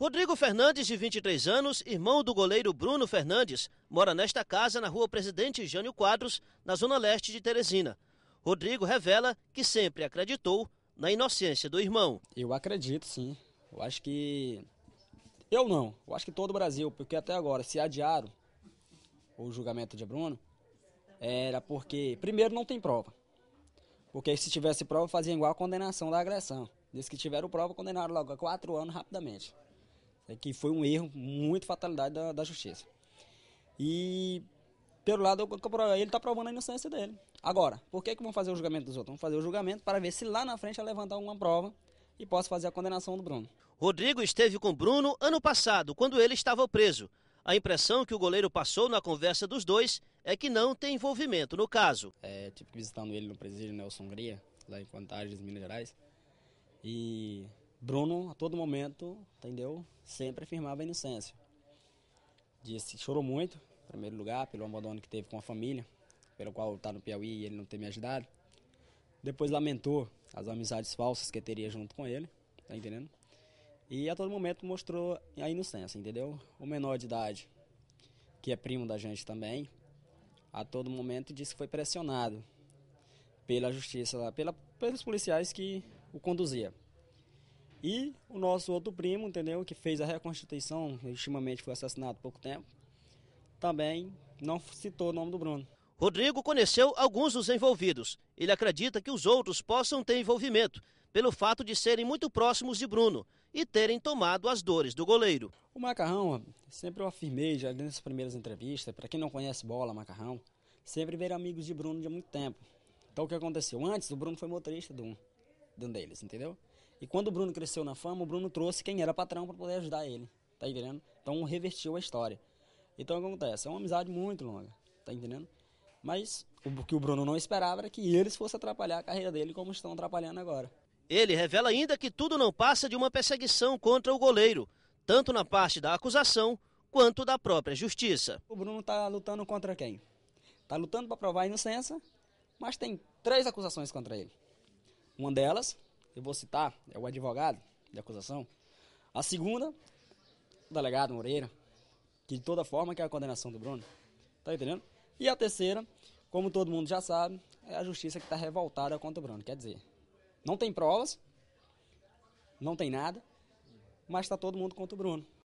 Rodrigo Fernandes, de 23 anos, irmão do goleiro Bruno Fernandes, mora nesta casa na rua Presidente Jânio Quadros, na zona leste de Teresina. Rodrigo revela que sempre acreditou na inocência do irmão. Eu acredito, sim. Eu acho que. Eu não. Eu acho que todo o Brasil, porque até agora, se adiaram o julgamento de Bruno, era porque, primeiro, não tem prova. Porque se tivesse prova, fazia igual a condenação da agressão. Diz que tiveram prova, condenaram logo a quatro anos rapidamente é que foi um erro, muito fatalidade da, da justiça. E pelo lado, ele está provando a inocência dele. Agora, por que, que vão fazer o julgamento dos outros? Vão fazer o julgamento para ver se lá na frente ela é levantar alguma prova e possa fazer a condenação do Bruno. Rodrigo esteve com Bruno ano passado, quando ele estava preso. A impressão que o goleiro passou na conversa dos dois é que não tem envolvimento no caso. É, tive que visitando ele no presídio Nelson né, Gria lá em Vantagens, Minas Gerais. E Bruno, a todo momento, entendeu? Sempre afirmava a inocência. Disse que chorou muito, em primeiro lugar, pelo abandono que teve com a família, pelo qual está no Piauí e ele não ter me ajudado. Depois lamentou as amizades falsas que teria junto com ele, tá entendendo? E a todo momento mostrou a inocência, entendeu? O menor de idade, que é primo da gente também, a todo momento disse que foi pressionado pela justiça, pela, pelos policiais que o conduzia. E o nosso outro primo, entendeu? Que fez a reconstituição, ultimamente foi assassinado há pouco tempo, também não citou o nome do Bruno. Rodrigo conheceu alguns dos envolvidos. Ele acredita que os outros possam ter envolvimento, pelo fato de serem muito próximos de Bruno e terem tomado as dores do goleiro. O Macarrão, sempre eu afirmei, já nessas primeiras entrevistas, para quem não conhece bola, Macarrão, sempre veio amigos de Bruno de muito tempo. Então o que aconteceu? Antes, o Bruno foi motorista de um, de um deles, entendeu? E quando o Bruno cresceu na fama, o Bruno trouxe quem era patrão para poder ajudar ele. Tá entendendo? Então revertiu a história. Então o que acontece? É uma amizade muito longa. Tá entendendo? Mas o que o Bruno não esperava era que eles fossem atrapalhar a carreira dele como estão atrapalhando agora. Ele revela ainda que tudo não passa de uma perseguição contra o goleiro, tanto na parte da acusação quanto da própria justiça. O Bruno está lutando contra quem? Está lutando para provar a inocência, mas tem três acusações contra ele. Uma delas eu vou citar é o advogado de acusação. A segunda, o delegado Moreira, que de toda forma quer é a condenação do Bruno. Tá entendendo? E a terceira, como todo mundo já sabe, é a justiça que está revoltada contra o Bruno. Quer dizer, não tem provas, não tem nada, mas está todo mundo contra o Bruno.